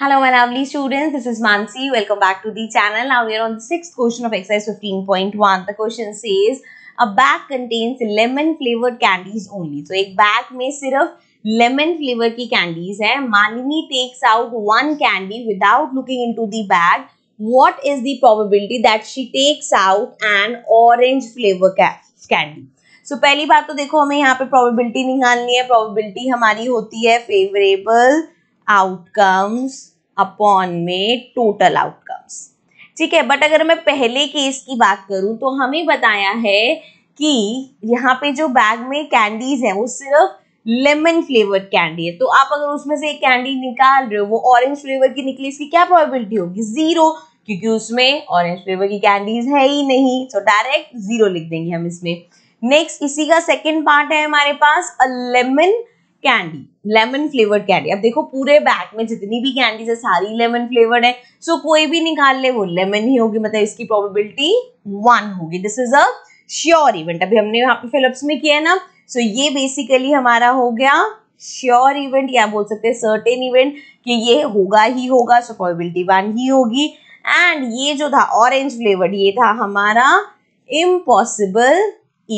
Hello my lovely students, this is Mansi. Welcome back to the channel. Now we are on the sixth question of exercise 15.1. The question says, a bag contains lemon flavored candies only. So एक bag में सिर्फ lemon flavor की candies है. Malini takes out one candy without looking into the bag. What is the probability that she takes out an orange flavor candy? so, पहली बात तो देखो हमें यहाँ पे probability निकालनी है Probability हमारी होती है favorable. आउटकम्स अपॉन में टोटल आउटकम्स ठीक है बट अगर मैं पहले केस की बात करूं तो हमें बताया है कि यहाँ पे जो बैग में कैंडीज है वो सिर्फ लेमन फ्लेवर कैंडी है तो आप अगर उसमें से एक कैंडी निकाल रहे हो वो ऑरेंज फ्लेवर की निकली इसकी क्या प्रोबेबिलिटी होगी जीरो क्योंकि उसमें ऑरेंज फ्लेवर की कैंडीज है ही नहीं सो डायरेक्ट जीरो लिख देंगे हम इसमें नेक्स्ट इसी का सेकेंड पार्ट है हमारे पास a lemon candy lemon flavoured candy अब देखो पूरे बैग में जितनी भी कैंडीज है सारी लेमन फ्लेवर्ड है सो so, कोई भी निकाल ले वो लेमन ही होगी मतलब इसकी प्रोबेबिलिटी वन होगी this is a sure event अभी हमने यहाँ पे फिलिप्स में किया है ना सो so, ये बेसिकली हमारा हो गया श्योर इवेंट या बोल सकते हैं सर्टेन इवेंट कि ये होगा ही होगा सो प्रोबेबिलिटी वन ही होगी एंड ये जो था ऑरेंज फ्लेवर ये था हमारा इम्पॉसिबल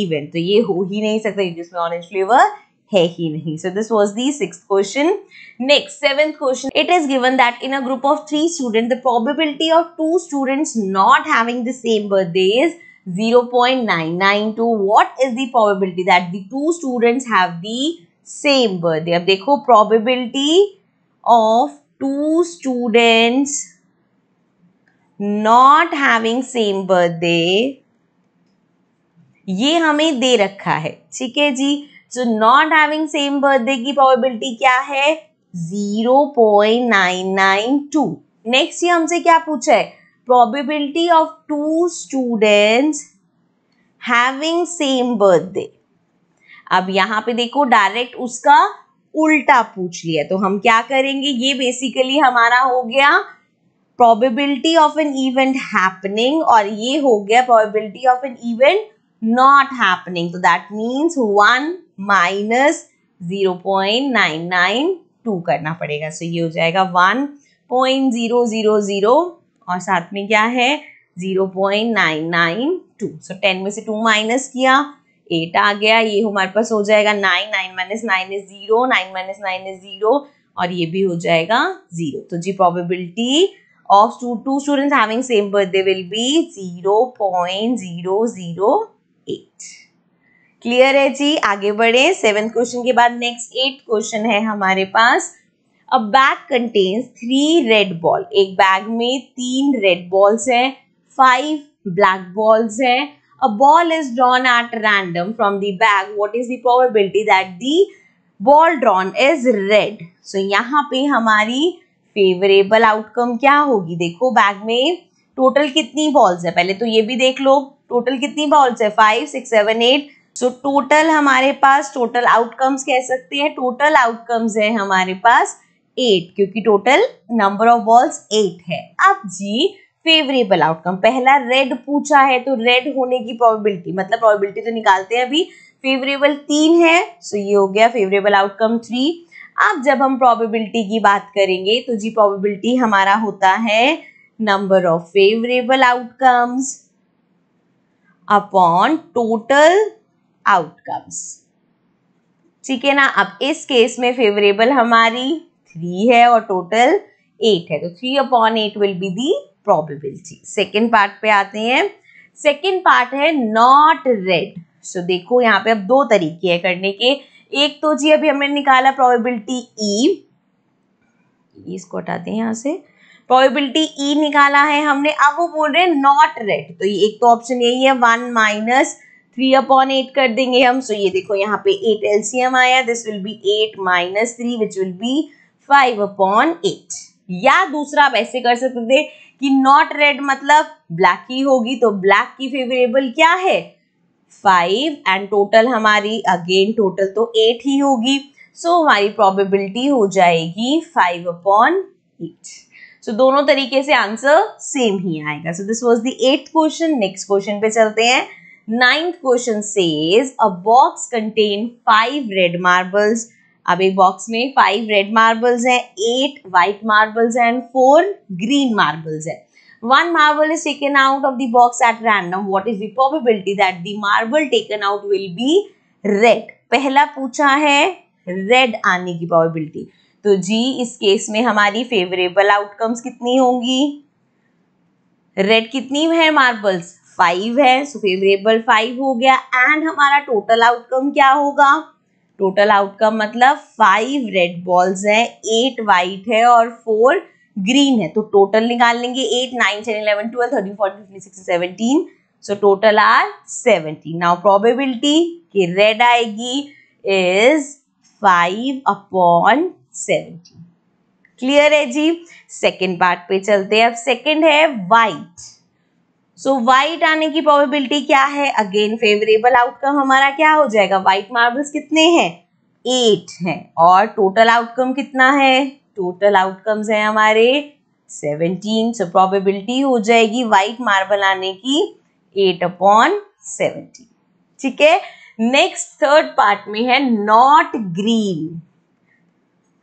इवेंट तो ये हो ही नहीं सकता जिसमें ऑरेंज फ्लेवर है ही नहीं so this was the six question next seventh question it is given that in a group of three student the probability of two students not having the same birthday is 0.992 what is the probability that the two students have the same birthday अब देखो probability of two students not having same birthday ये हमें दे रखा है ठीक है जी so not having same birthday की प्रोबेबिलिटी क्या है zero point nine nine two next ये हमसे क्या पूछा है probability of two student having same birthday अब यहाँ पे देखो डायरेक्ट उसका उल्टा पूछ लिया तो हम क्या करेंगे ये बेसिकली हमारा हो गया probability of an event happening और ये हो गया probability of an event not happening. So that means 1 minus 0.992 करना पड़ेगा सो so ये हो जाएगा 1.000 और साथ में क्या है 0.992 सो so 10 में से 2 माइनस किया 8 आ गया ये हमारे पास हो जाएगा 9 9 minus nine is zero nine minus nine is zero और ये भी हो जाएगा जीरो तो जी probability of two two students having same birthday will be zero point zero zero eight clear है जी आगे बढ़े सेवेंथ क्वेश्चन के बाद नेक्स्ट एट क्वेश्चन है हमारे पास a bag contains three red ball एक बैग में तीन रेड बॉल्स हैं फाइव ब्लैक बॉल्स हैं a ball is drawn at random from the bag what is the probability that the ball drawn is red so यहाँ पे हमारी favourable outcome क्या होगी देखो बैग में टोटल कितनी बॉल्स है पहले तो ये भी देख लो टोटल कितनी बाउल्स है five six seven eight so total हमारे पास टोटल आउटकम्स कह सकते हैं टोटल आउटकम्स है हमारे पास एट क्योंकि total number of balls eight है अब जी फेवरेबल आउटकम पहला रेड पूछा है तो रेड होने की प्रोबेबिलिटी मतलब प्रोबेबिलिटी तो निकालते हैं अभी फेवरेबल तीन है सो so ये हो गया फेवरेबल आउटकम थ्री अब जब हम प्रोबेबिलिटी की बात करेंगे तो जी प्रोबेबिलिटी हमारा होता है number of favourable outcomes upon total outcomes ठीक है ना अब इस केस में फेवरेबल हमारी थ्री है और टोटल एट है तो three upon eight will be the probability second part पे आते हैं सेकेंड पार्ट है नॉट रेड सो देखो यहाँ पे अब दो तरीके हैं करने के एक तो जी अभी हमने निकाला प्रोबेबिलिटी ई e. e इसको हटाते हैं यहां से प्रोबेबिलिटी ई e निकाला है हमने अब वो बोल रहे हैं नॉट रेड तो ये एक तो ऑप्शन यही है one minus three upon eight कर देंगे हम सो so ये देखो यहाँ पे एट एलसीएम आया this will be eight minus three which will be five upon eight या दूसरा आप ऐसे कर सकते थे कि नॉट रेड मतलब ब्लैक ही होगी तो ब्लैक की फेवरेबल क्या है फाइव एंड टोटल हमारी अगेन टोटल तो एट ही होगी सो so, हमारी प्रोबेबिलिटी हो जाएगी five upon eight so so, दोनों तरीके से आंसर सेम ही आएगा so this was the eighth question next question पे चलते हैं ninth question says a box contain five red marbles अब एक बॉक्स में फाइव रेड मार्बल्स हैं eight white marbles and four green marbles हैं one marble is taken out of the box at random what is the probability that the marble taken out will be red पहला पूछा है red आने की probability तो जी इस case में हमारी फेवरेबल आउटकम्स कितनी होंगी रेड कितनी है मार्बल्स फाइव है सो फेवरेबल फाइव हो गया एंड हमारा टोटल आउटकम क्या होगा टोटल आउटकम मतलब फाइव रेड बॉल्स है एट वाइट है और फोर ग्रीन है तो टोटल निकाल लेंगे eight nine ten eleven twelve thirteen fourteen fifty six seventeen so total are seventeen now probability कि रेड आएगी is five upon seventy clear है जी सेकेंड पार्ट पे चलते हैं अब सेकेंड है वाइट सो वाइट आने की प्रोबेबिलिटी क्या है अगेन फेवरेबल आउटकम हमारा क्या हो जाएगा वाइट मार्बल्स कितने हैं एट हैं और टोटल आउटकम कितना है टोटल आउटकम्स हैं हमारे सेवनटीन सो प्रोबेबिलिटी हो जाएगी वाइट मार्बल आने की एट अपॉन सेवनटीन ठीक है नेक्स्ट थर्ड पार्ट में है नॉट ग्रीन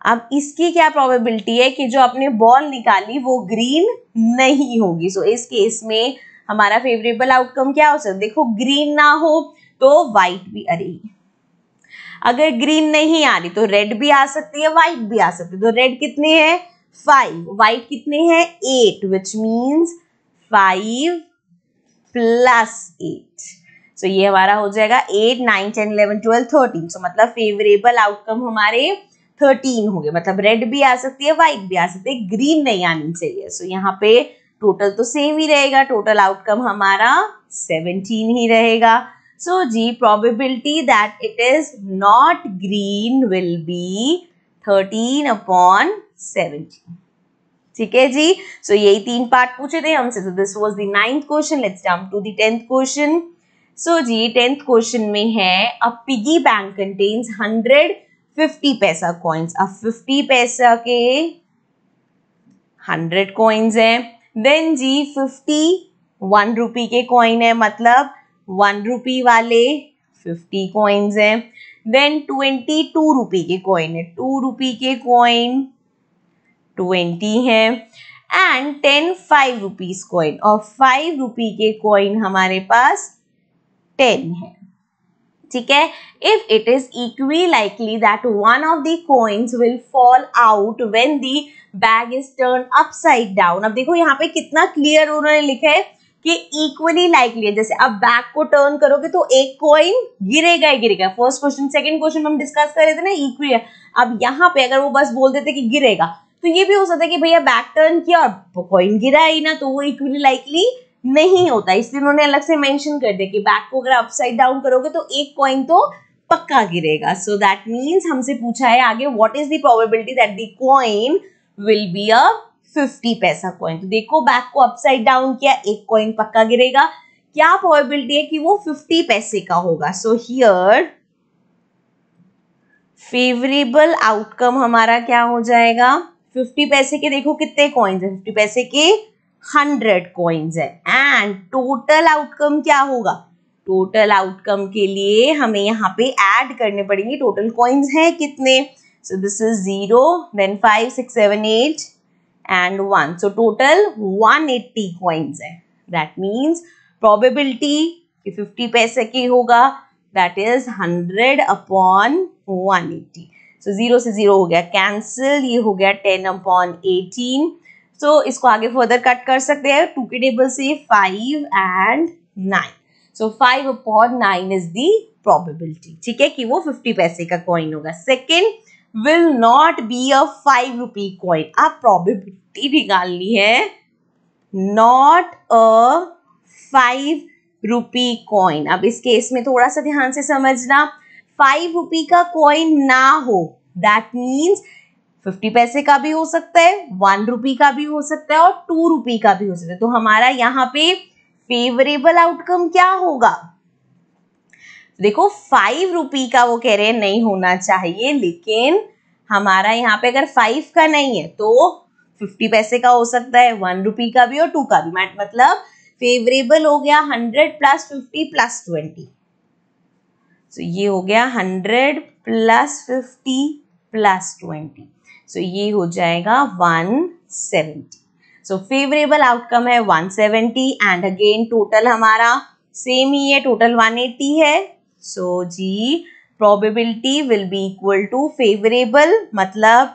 अब इसकी क्या प्रोबेबिलिटी है कि जो आपने बॉल निकाली वो ग्रीन नहीं होगी सो so, इस केस में हमारा फेवरेबल आउटकम क्या हो सकता देखो ग्रीन ना हो तो वाइट भी अरे अगर ग्रीन नहीं आ रही तो रेड भी आ सकती है व्हाइट भी आ सकती है तो रेड कितने हैं फाइव व्हाइट कितने हैं eight which means five plus eight so ये हमारा हो जाएगा eight nine ten eleven twelve thirteen so मतलब फेवरेबल आउटकम हमारे थर्टीन हो गए मतलब रेड भी आ सकती है व्हाइट भी आ सकती है ग्रीन नहीं आनी चाहिए सो so, यहाँ पे टोटल तो सेम ही रहेगा टोटल आउटकम हमारा सेवनटीन ही रहेगा सो so, जी probability that it is not green will be thirteen upon seventeen ठीक है जी सो so, यही तीन पार्ट पूछे थे हमसे तो this was the ninth question let's jump to the tenth question so जी टेंथ क्वेश्चन में है a piggy bank contains hundred fifty paisa coins अब फिफ्टी पैसा के हंड्रेड कॉइन्स हैं देन जी फिफ्टी वन रुपी के कॉइन है मतलब वन रुपी वाले फिफ्टी कॉइन्स हैं देन ट्वेंटी टू रुपी के कॉइन है टू रुपी के कॉइन ट्वेंटी हैं and ten five rupees coin और फाइव रुपी के कॉइन हमारे पास टेन है ठीक है if it is equally likely that one of the coins will fall out when the bag is turn upside down अब देखो यहाँ पे कितना क्लियर उन्होंने लिखा है कि इक्वली लाइकली है जैसे अब बैग को टर्न करोगे तो एक कॉइन गिरेगा ही गिरेगा फर्स्ट क्वेश्चन सेकेंड क्वेश्चन हम डिस्कस कर रहे थे ना इक्वी अब यहाँ पे अगर वो बस बोल देते कि गिरेगा तो ये भी हो सकता है कि भैया बैक टर्न किया और कॉइन गिरा ही ना तो वो इक्वली लाइकली नहीं होता इसलिए उन्होंने अलग से मेंशन कर दिया कि बैग को अगर अपसाइड डाउन करोगे तो एक कॉइन तो पक्का गिरेगा सो दैट मीन्स हमसे पूछा है आगे what is the probability that the coin will be a fifty paisa coin तो देखो बैग को अपसाइड डाउन किया एक कॉइन पक्का गिरेगा क्या प्रोबेबिलिटी है कि वो फिफ्टी पैसे का होगा सो हियर फेवरेबल आउटकम हमारा क्या हो जाएगा फिफ्टी पैसे के देखो कितने कॉइन्स है फिफ्टी पैसे के हंड्रेड कॉइन्स है एंड टोटल आउटकम क्या होगा टोटल आउटकम के लिए हमें यहाँ पे ऐड करने पड़ेंगे टोटल कॉइन्स हैं कितने so this is zero then five six seven eight and one so total one eighty coins है दैट मीन्स प्रोबेबिलिटी कि फिफ्टी पैसे की होगा that is hundred upon one eighty so zero से जीरो हो गया कैंसिल ये हो गया ten upon eighteen so so, इसको आगे फर्दर कट कर सकते हैं टू के टेबल से five and nine so five upon nine is the probability ठीक है कि वो फिफ्टी पैसे का कॉइन होगा second will not be a five rupee coin आप प्रोबेबिलिटी निकालनी है not a five rupee coin अब इस केस में थोड़ा सा ध्यान से समझना फाइव रुपी का कॉइन ना हो दैट मीन्स फिफ्टी पैसे का भी हो सकता है वन रुपी का भी हो सकता है और टू रुपी का भी हो सकता है तो हमारा यहाँ पे फेवरेबल आउटकम क्या होगा देखो फाइव रुपी का वो कह रहे हैं नहीं होना चाहिए लेकिन हमारा यहाँ पे अगर फाइव का नहीं है तो फिफ्टी पैसे का हो सकता है वन रुपी का भी और टू का भी मतलब फेवरेबल हो गया hundred plus fifty plus twenty so ये हो गया hundred plus fifty plus twenty so ये हो जाएगा 170 सो फेवरेबल आउटकम है 170 एंड अगेन टोटल हमारा सेम ही है टोटल 180 है सो so, जी probability will be equal to favourable मतलब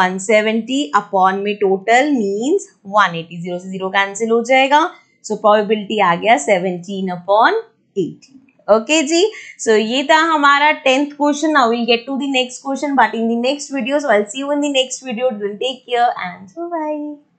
170 अपॉन में टोटल मींस 180 जीरो से जीरो कैंसिल हो जाएगा सो so, प्रोबेबिलिटी आ गया 17 अपॉन एटी ओके जी सो ये था हमारा tenth question now will get to the next question but in the next video so I see you in the next video take care and bye